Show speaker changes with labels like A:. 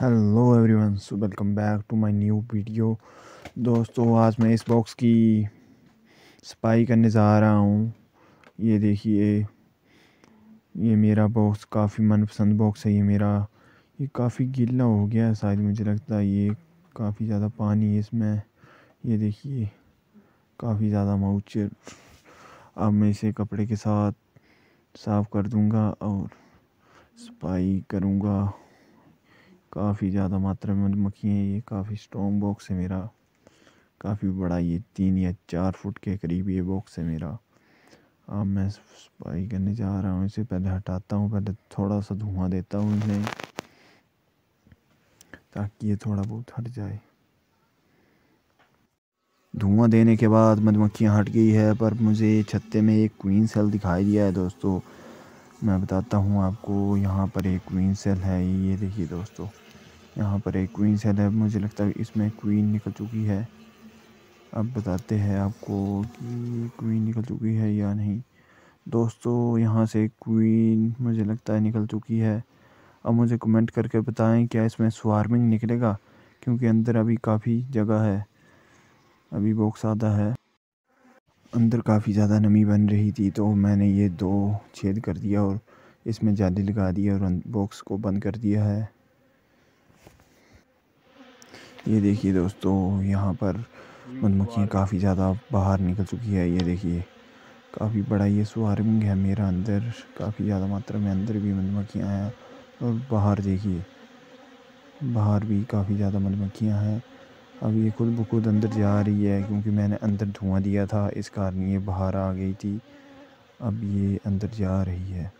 A: hello everyone so welcome back to my new video दोस्तों आज मैं इस बॉक्स की सफाई करने जा रहा हूँ ये देखिए ये मेरा बॉक्स काफ़ी मनपसंद बॉक्स है ये मेरा ये काफ़ी गिला हो गया है शायद मुझे लगता है ये काफ़ी ज़्यादा पानी है इसमें ये देखिए काफ़ी ज़्यादा माउचर अब मैं इसे कपड़े के साथ साफ़ कर दूँगा और सफाई करूँगा काफ़ी ज़्यादा मात्रा में मधुमक्खी हैं ये काफ़ी स्ट्रॉन्ग बॉक्स है मेरा काफ़ी बड़ा ये तीन या चार फुट के करीब ये बॉक्स है मेरा अब मैं सफाई करने जा रहा हूँ इसे पहले हटाता हूँ पहले थोड़ा सा धुआं देता हूँ इन्हें ताकि ये थोड़ा बहुत हट जाए धुआं देने के बाद मधुमक्खियाँ हट गई है पर मुझे छत्ते में एक क्वीन सेल दिखाई दिया है दोस्तों मैं बताता हूँ आपको यहाँ पर एक क्वीन सेल है ये देखिए दोस्तों यहाँ पर एक क्वीन सेल है मुझे लगता है इसमें क्वीन निकल चुकी है अब बताते हैं आपको कि क्वीन निकल चुकी है या नहीं दोस्तों यहाँ से क्वीन मुझे लगता है निकल चुकी है अब मुझे कमेंट करके बताएं क्या इसमें स्वार्मिंग निकलेगा क्योंकि अंदर अभी काफ़ी जगह है अभी बॉक्स आधा है अंदर काफ़ी ज़्यादा नमी बन रही थी तो मैंने ये दो छेद कर दिया और इसमें जाली लगा दी और बॉक्स को बंद कर दिया है ये देखिए दोस्तों यहाँ पर मधुमक्खियाँ काफ़ी ज़्यादा बाहर निकल चुकी है ये देखिए काफ़ी बड़ा ये स्वार्मिंग है मेरा अंदर काफ़ी ज़्यादा मात्रा में अंदर भी मधुमक्खियाँ हैं और बाहर देखिए बाहर भी काफ़ी ज़्यादा मधुमक्खियाँ हैं अब ये खुद ब खुद अंदर जा रही है क्योंकि मैंने अंदर धुआं दिया था इस कारण ये बाहर आ गई थी अब ये अंदर जा रही है